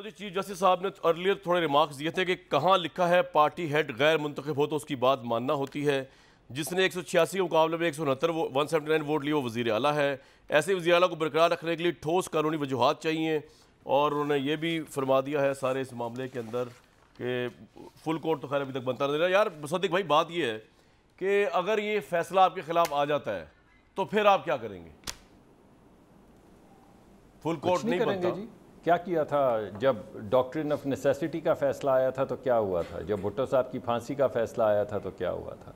तो जी chief justice साहब ने अर्लियर थोड़े रिमार्क्स दिए थे कि कहाँ लिखा है पार्टी हेड गैर मुंतखब हो तो उसकी बात मानना होती है जिसने एक सौ छियासी मुकाबले में एक सौ उनहत्तर वन सेवेंटी नाइन वोट लिए वो वजी अला है ऐसे वजी अला को बरकरार रखने के लिए ठोस कानूनी वजूहत चाहिए और उन्होंने ये भी फरमा दिया है सारे इस मामले के अंदर कि फुल कोर्ट तो खैर अभी तक बनता नहीं रहा यार मुसदिक भाई बात यह है कि अगर ये फैसला आपके खिलाफ आ जाता है तो फिर आप क्या करेंगे फुल कोर्ट नहीं, नहीं बनता क्या किया था जब डॉक्ट्रिन ऑफ नेसेसिटी का फैसला आया था तो क्या हुआ था जब भुट्टो साहब की फांसी का फैसला आया था तो क्या हुआ था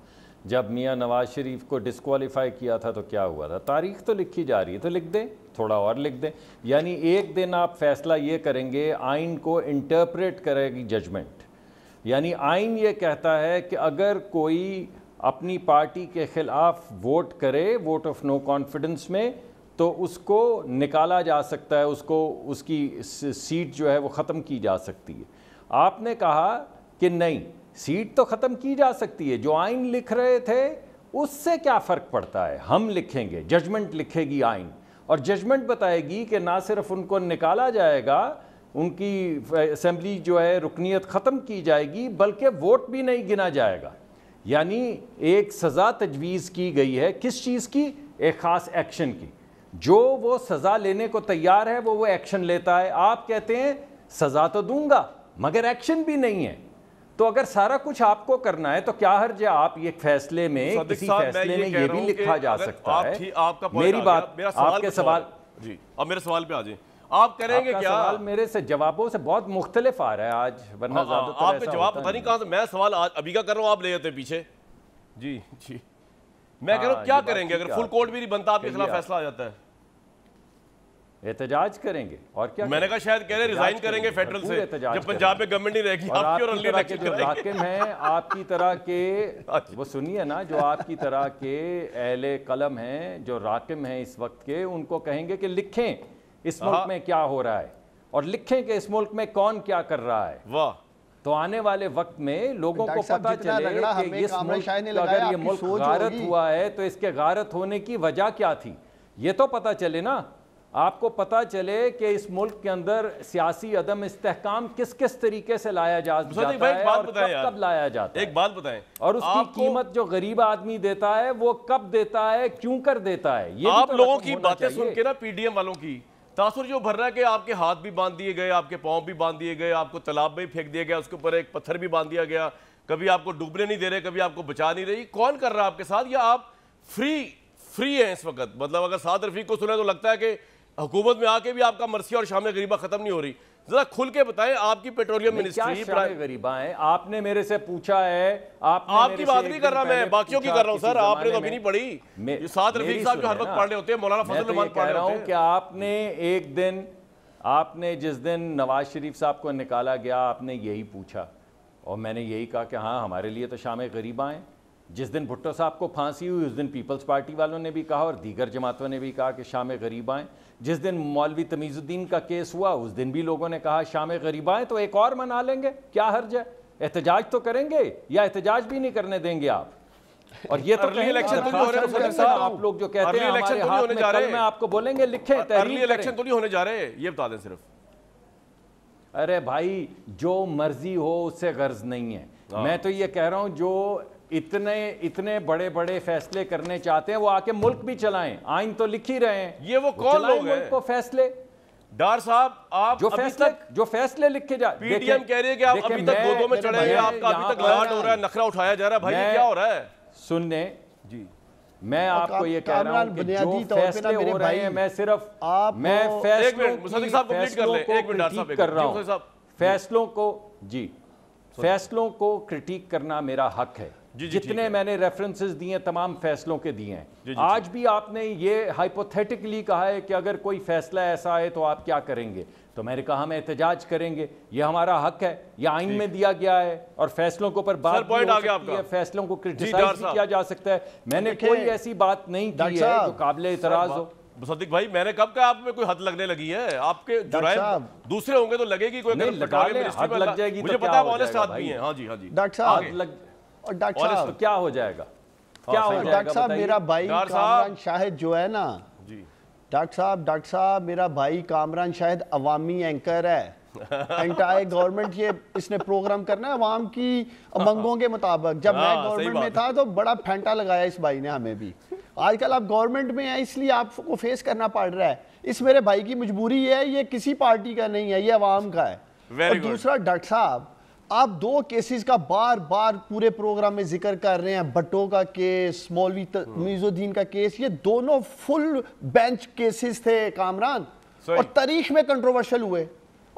जब मियाँ नवाज शरीफ को डिसकॉलीफाई किया था तो क्या हुआ था तारीख तो लिखी जा रही है तो लिख दें थोड़ा और लिख दें यानी एक दिन आप फैसला ये करेंगे आइन को इंटरप्रेट करेगी जजमेंट यानी आइन ये कहता है कि अगर कोई अपनी पार्टी के ख़िलाफ़ वोट करे वोट ऑफ नो कॉन्फिडेंस में तो उसको निकाला जा सकता है उसको उसकी सीट जो है वो ख़त्म की जा सकती है आपने कहा कि नहीं सीट तो ख़त्म की जा सकती है जो आइन लिख रहे थे उससे क्या फ़र्क पड़ता है हम लिखेंगे जजमेंट लिखेगी आइन और जजमेंट बताएगी कि ना सिर्फ उनको निकाला जाएगा उनकी असम्बली जो है रुकनीत ख़त्म की जाएगी बल्कि वोट भी नहीं गिना जाएगा यानी एक सज़ा तजवीज़ की गई है किस चीज़ की एक ख़ास एक्शन की जो वो सज़ा लेने को तैयार है वो वो एक्शन लेता है आप कहते हैं सज़ा तो दूंगा मगर एक्शन भी नहीं है तो अगर सारा कुछ आपको करना है तो क्या हर जो आप ये फैसले में किसी फैसले में ये, ये भी लिखा जा सकता आप है आपका मेरी बात आपके सवाल जी अब मेरे सवाल पे आ जाए आप करेंगे क्या सवाल मेरे से जवाबों से बहुत मुख्तलिफ आ रहा है आज वरना हाँ, हाँ, आपके जवाब पता नहीं कहा मैं सवाल अभी का कर रहा हूँ आप ले जाते पीछे जी जी मैं कह रहा हूँ हाँ, क्या करेंगे अगर फुल कोर्ट भी नहीं बनता आपके खिलाफ फैसला आ जाता है एहतजाज करेंगे और क्या मैंने कहा शायद कह रहे रिजाइन करेंगे फेडरल से जब पंजाब में गवर्नमेंट नहीं रहेगी आप क्यों तरह के जो हाकिम हैं आपकी तरह के अच्छा। वो सुनिए ना जो आपकी तरह के अहले कलम हैं जो राकिम हैं इस वक्त के उनको कहेंगे कि लिखें इस मुल्क हाँ। में क्या हो रहा है और लिखें कि इस मुल्क में कौन क्या कर रहा है वाह तो आने वाले वक्त में लोगों को पता चले कि इस मुल्क अगर ये मुल्क गारत हुआ है तो इसके गारत होने की वजह क्या थी ये तो पता चले ना आपको पता चले कि इस मुल्क के अंदर सियासी अदम इस्तेकाम किस किस तरीके से लाया जा जाता है और कब कब लाया जाता एक बात बताएं और उसकी कीमत जो गरीब आदमी देता है वो कब देता है क्यों कर देता है ये आप तो लोगों की बातें सुन के ना पीडीएम वालों की तासुर जो भर रहा है कि आपके हाथ भी बांध दिए गए आपके पाँव भी बांध दिए गए आपको तालाब में फेंक दिया गया उसके ऊपर एक पत्थर भी बांध दिया गया कभी आपको डूबने नहीं दे रहे कभी आपको बचा नहीं रही कौन कर रहा है आपके साथ या आप फ्री फ्री है इस वक्त मतलब अगर साद रफीक को सुना तो लगता है कि हुकूमत में आके भी आपका मरसिया और शाम गरीबा खत्म नहीं हो रही जरा खुल के बताएं आपकी पेट्रोलियम मिनिस्ट्री गरीबा है आपने मेरे से पूछा है आप आपकी बात नहीं कर रहा मैं बाकियों की कर रहा हूँ सर आपने तो अभी नहीं पढ़ी सात रफीक साहब जो हर वक्त पढ़ रहे होते हैं मौलाना तो फजल पढ़ रहा हूँ क्या आपने एक दिन आपने जिस दिन नवाज शरीफ साहब को निकाला गया आपने यही पूछा और मैंने यही कहा कि हाँ हमारे लिए तो शाम गरीबा हैं जिस दिन भुट्टो साहब को फांसी हुई उस दिन पीपल्स पार्टी वालों ने भी कहा और दीगर जमातों ने भी कहा कि शाम गरीबा हैं जिस दिन मौलवी तमीज़ुद्दीन का केस हुआ उस दिन भी लोगों ने कहा शाम गरीबाएँ तो एक और मना लेंगे क्या हर्ज है एहतजाज तो करेंगे या एहतजाज भी नहीं करने देंगे आप और ये तो इलेक्शन तो नहीं हो रहे हैं साहब आप लोग जो कहते हैं इलेक्शन तो नहीं होने जा रहे हैं मैं आपको बोलेंगे लिखें अर्ली इलेक्शन तो नहीं होने जा रहे हैं ये बता दें सिर्फ अरे भाई जो मर्जी हो उससे गर्ज नहीं है हाँ। मैं तो ये कह रहा हूं जो इतने इतने बड़े बड़े फैसले करने चाहते हैं वो आके मुल्क भी चलाएं आइन तो लिख ही रहे हैं ये वो कौन लोग हैं को फैसले डार साहब आप जो फैसले जो फैसले लिखे जा पीडीएम कह रही है कि आप अभी तक गोदों में चढ़े हैं आपका अभी तक लाड हो रहा है नखरा उठाया जा रहा है भाई क्या हो रहा है सुनने जी मैं आपको ये कह रहा हूँ जो फैसले हो रहे हैं मैं सिर्फ आप मैं तो- फैसलों कर रहा हूँ फैसलों को जी फैसलों को क्रिटिक करना मेरा हक है जी, जी, जितने मैंने रेफरेंसेस दिए तमाम फैसलों के दिए हैं आज भी आपने ये हाइपोथेटिकली कहा है कि अगर कोई फैसला ऐसा आए तो आप क्या करेंगे तो मैंने कहा हम एहतजाज करेंगे ये हमारा हक है ये आइन में दिया गया है और फैसलों के ऊपर बात पॉइंट आ गया आपका फैसलों को क्रिटिसाइज किया जा सकता है तो मैंने कोई ऐसी बात नहीं की है जो काबिल एतराज हो मुसद्दिक भाई मैंने कब कहा आप में कोई हद लगने लगी है आपके जुराय दूसरे होंगे तो लगेगी कोई लग जाएगी तो मुझे पता है ऑनेस्ट आदमी है हाँ जी हाँ जी डॉक्टर साहब और डॉक्टर साहब क्या हो जाएगा हाँ, क्या हो डॉक्टर साहब मेरा भाई शाहिद जो है ना डॉक्टर साहब डॉक्टर साहब मेरा भाई कामरान शाहिद अवामी एंकर है एंटायर गवर्नमेंट ये इसने प्रोग्राम करना है अवाम की मंगों के मुताबिक जब मैं हाँ, गवर्नमेंट में था तो बड़ा फेंटा लगाया इस भाई ने हमें भी आजकल आप गवर्नमेंट में हैं इसलिए आपको फेस करना पड़ रहा है इस मेरे भाई की मजबूरी है ये किसी पार्टी का नहीं है ये अवाम का है और दूसरा डॉक्टर साहब आप दो केसेस का बार बार पूरे प्रोग्राम में जिक्र कर रहे हैं भट्टो का केस मौलवी मीजुद्दीन हम्म। का केस ये दोनों फुल बेंच केसेस थे कामरान और तारीख में कंट्रोवर्शियल हुए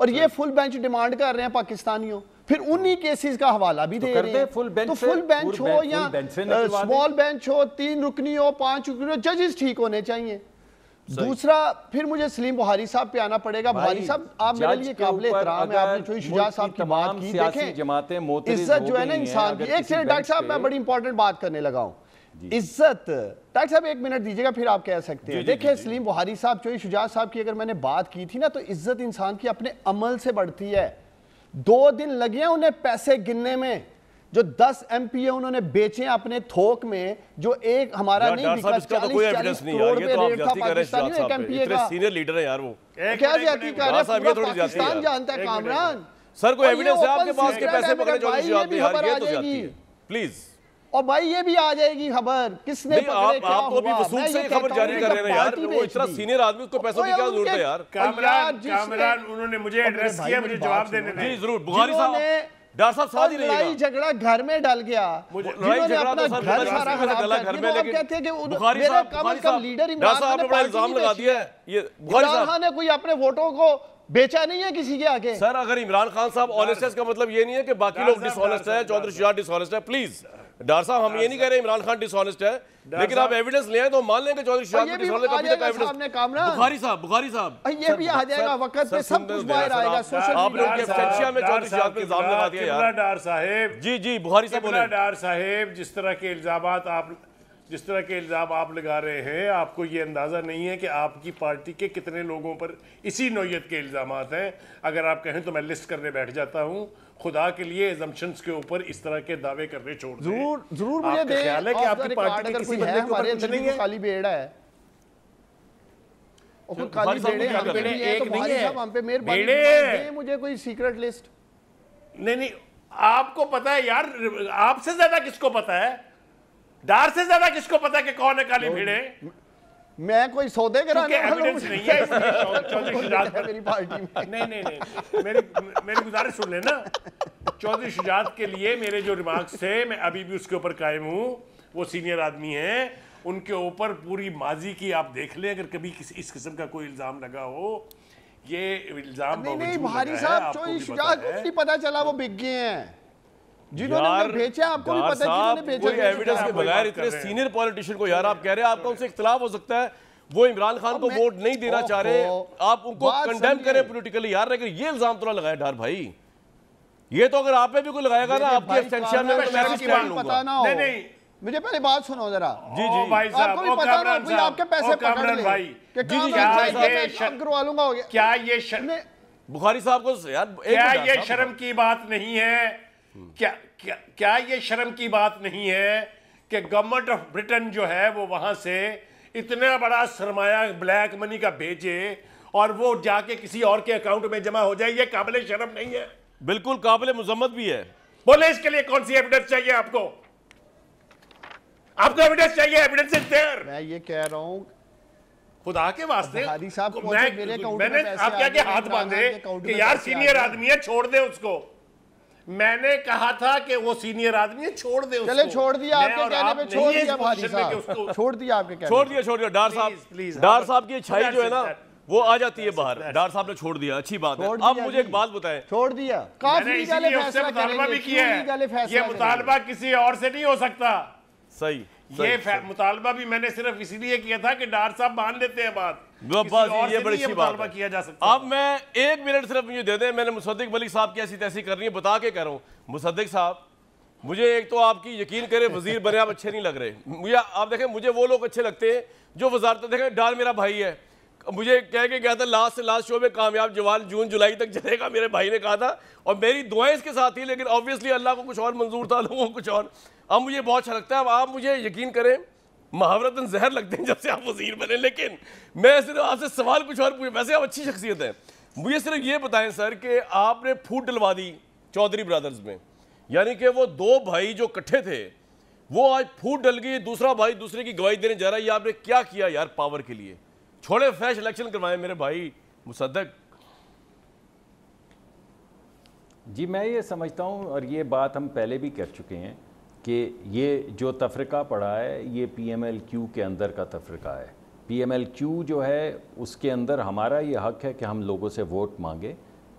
और ये फुल बेंच डिमांड कर रहे हैं पाकिस्तानियों फिर हाँ। उन्हीं केसेस का हवाला भी तो दे रहे हैं फुल बेंच तो फुल बेंच हो या स्मॉल बेंच हो तीन रुकनी हो पांच रुकनी हो जजेस ठीक होने चाहिए दूसरा फिर मुझे सलीम बुहारी साहब पे आना पड़ेगा बुहारी साहब आप मेरे लिए काबिल एहतराम है आपने जो शुजा साहब की बात की देखें इज्जत जो है ना इंसान की एक सेकंड डॉक्टर साहब मैं बड़ी इंपॉर्टेंट बात करने लगा हूँ इज्जत डॉक्टर साहब एक मिनट दीजिएगा फिर आप कह सकते हैं देखिए सलीम बुहारी साहब चोई शुजा साहब की अगर मैंने बात की थी ना तो इज्जत इंसान की अपने अमल से बढ़ती है दो दिन लगे उन्हें पैसे गिनने में जो 10 एम उन्होंने बेचे अपने थोक में जो एक हमारा नहीं बिका तो कोई एविडेंस नहीं यार ये तो आप जाती कर रहे हैं सीनियर लीडर है यार वो तो क्या जाती कर रहे हैं जानता है कामरान सर कोई एविडेंस है आपके पास के पैसे पकड़े जो ये तो जाती है प्लीज और भाई ये भी आ जाएगी खबर किसने आप, आप तो वसूल से खबर जारी कर रहे हैं यार वो इतना सीनियर आदमी उसको पैसों की क्या जरूरत है यार कामरान कामरान उन्होंने मुझे एड्रेस किया मुझे जवाब देने जी जरूर बुखारी साहब डॉक्टर साहब साथ ही लड़ाई झगड़ा घर में डल गया मुझे तो कोई अपने वोटो को बेचा नहीं है किसी के आगे सर अगर इमरान खान साहब ऑनेस्ट का मतलब ये नहीं है कि बाकी लोग डिसऑनेस्ट है चौधरी शिहार डिसऑनेस्ट है प्लीज डॉक्टर साहब हम ये नहीं कह रहे इमरान खान डिसऑनेस्ट है लेकिन आप एविडेंस ले आए तो मान लेंगे चौधरी बुखारी साहब बुखारी साहब ये भी आ जाएगा वक्त पे सब कुछ बाहर आएगा सोशल आपने उनकी एब्सेंशिया में चौधरी शाह के इल्जाम लगा दिया यार साहब जी जी बुखारी साहब बोले साहब जिस तरह के इल्जाम आप जिस तरह के इल्ज़ाम आप लगा रहे हैं आपको ये अंदाज़ा नहीं है कि आपकी पार्टी के कितने लोगों पर इसी नोयत के इल्ज़ाम हैं अगर आप कहें तो मैं लिस्ट करने बैठ जाता हूँ खुदा के लिए एजम्पशंस के ऊपर इस तरह के दावे करने छोड़ जरूर जरूर मुझे दे ख्याल है कि आपकी पार्टी के किसी बंदे के ऊपर कुछ नहीं है खाली बेड़ा है और खाली बेड़े हम पे नहीं है तो एक नहीं है हम पे मेहरबानी दे मुझे कोई सीक्रेट लिस्ट नहीं नहीं आपको पता है यार आपसे ज्यादा किसको पता है डार से ज्यादा किसको पता कि कौन है काली भीड़े मैं कोई सौदे कराने नहीं नहीं है चौधरी शुजात पर मेरी पार्टी में मेरी मेरी गुजारिश सुन लेना चौधरी शुजात के लिए मेरे जो रिमार्क्स थे मैं अभी भी उसके ऊपर कायम हूँ वो सीनियर आदमी है उनके ऊपर पूरी माजी की आप देख लें अगर कभी किसी इस किस्म का कोई इल्ज़ाम लगा हो ये इल्ज़ाम नहीं नहीं भारी साहब चौधरी शुजात को नहीं पता चला वो बिग गए हैं पॉलिटिशियन को यार आप कह रहे हैं आपका उनसे इख्तलाफ हो सकता है वो इमरान खान को वोट नहीं देना चाह रहे आप उनको कंडेम करें पोलिटिकली यार लेकिन ये इल्जाम तो लगाया डार भाई ये तो अगर आप भी कोई लगाएगा ना आपके तो मुझे पहले बात सुनो जरा जी जी भाई साहब आपको भी पता ना कोई आपके पैसे पकड़ ले भाई कि जी जी क्या करवा लूंगा क्या ये शर्म बुखारी साहब को यार क्या ये शर्म की बात नहीं है क्या क्या क्या ये शर्म की बात नहीं है कि गवर्नमेंट ऑफ ब्रिटेन जो है वो वहाँ से इतना बड़ा सरमाया ब्लैक मनी का भेजे और वो जाके किसी और के अकाउंट में जमा हो जाए ये काबिल शर्म नहीं है बिल्कुल काबिल मजम्मत भी है बोले इसके लिए कौन सी एविडेंस चाहिए आपको आपको एविडेंस चाहिए एविडेंस इज देयर मैं ये कह रहा हूं खुदा के वास्ते हरी साहब मैंने आप क्या हाथ बांधे कि यार सीनियर आदमी है छोड़ दे उसको मैंने कहा था कि वो सीनियर आदमी छोड़ दे चले छोड़ दिया आपके कहने पे छोड़ दिया भाजी साहब छोड़ दिया आपके कहने छोड़ दिया छोड़ दिया डार साहब डार साहब की छाई जो है ना वो आ जाती है बाहर डार साहब ने छोड़ दिया अच्छी बात है अब मुझे एक बात बताएं छोड़ दिया काफी मुतालबा भी किया है ये मुतालबा किसी और से नहीं हो सकता सही ये मुतालबा भी मैंने सिर्फ इसीलिए किया था कि डार साहब मान लेते हैं बात बात किया जा सकता अब मैं एक मिनट सिर्फ मुझे दे दें मैंने मुसद्दिक मलिक साहब की ऐसी तैसी करनी है बता के कह रहा हूँ मुसद्दिक साहब मुझे एक तो आपकी यकीन करें वजीर बने आप अच्छे नहीं लग रहे मुझे आप देखें मुझे वो लोग अच्छे लगते हैं जो वजारत देखें डाल मेरा भाई है मुझे कह के गया था लास्ट से लास्ट शो में कामयाब जवान जून जुलाई तक चलेगा मेरे भाई ने कहा था और मेरी दुआएं इसके साथ थी लेकिन ऑब्वियसली अल्लाह को कुछ और मंजूर था लोगों को कुछ और अब मुझे बहुत अच्छा लगता है अब आप मुझे यकीन करें महावरतन जहर लगते हैं जब से आप वजीर बने लेकिन मैं सिर्फ आपसे सवाल कुछ और पूछ वैसे आप अच्छी शख्सियत हैं मुझे सिर्फ ये बताएं सर कि आपने फूट डलवा दी चौधरी ब्रदर्स में यानी कि वो दो भाई जो इकट्ठे थे वो आज फूट डल गई दूसरा भाई दूसरे की गवाही देने जा रहा है ये आपने क्या किया यार पावर के लिए छोड़े फ्रेश इलेक्शन करवाए मेरे भाई मुसदक जी मैं ये समझता हूँ और ये बात हम पहले भी कर चुके हैं कि ये जो तफरका पड़ा है ये पी एम एल क्यू के अंदर का तफरका है पी एम एल क्यू जो है उसके अंदर हमारा ये हक है कि हम लोगों से वोट मांगें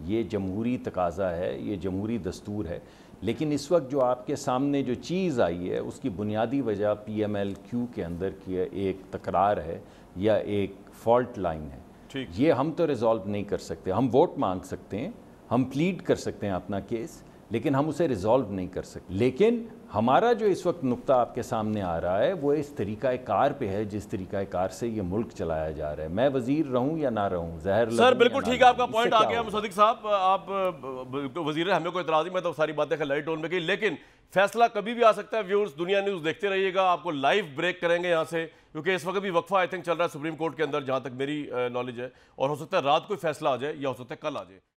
ये जमहूरी तकाजा है ये जमहूरी दस्तूर है लेकिन इस वक्त जो आपके सामने जो चीज़ आई है उसकी बुनियादी वजह पी एम एल क्यू के अंदर की एक तकरार है या एक फॉल्ट लाइन है ये हम तो रिज़ॉल्व नहीं कर सकते हम वोट मांग सकते हैं हम प्लीड कर सकते हैं अपना केस लेकिन हम उसे रिज़ॉल्व नहीं कर सकते लेकिन हमारा जो इस वक्त नुक्ता आपके सामने आ रहा है वो इस तरीक़ा कार पे है जिस तरीक़ा कार से ये मुल्क चलाया जा रहा है मैं वजीर रहूं या ना रहूं जहर सर बिल्कुल ठीक है आपका पॉइंट आ गया मुसदिक साहब आप तो वजीर हमें कोई इतराज़ी मैं तो सारी बातें लाइट टोन में गई लेकिन फैसला कभी भी आ सकता है व्यूर्स दुनिया न्यूज़ देखते रहिएगा आपको लाइव ब्रेक करेंगे यहाँ से क्योंकि इस वक्त भी वक्फा आई थिंक चल रहा है सुप्रीम कोर्ट के अंदर जहाँ तक मेरी नॉलेज है और हो सकता है रात को फैसला आ जाए या हो सकता है कल आ जाए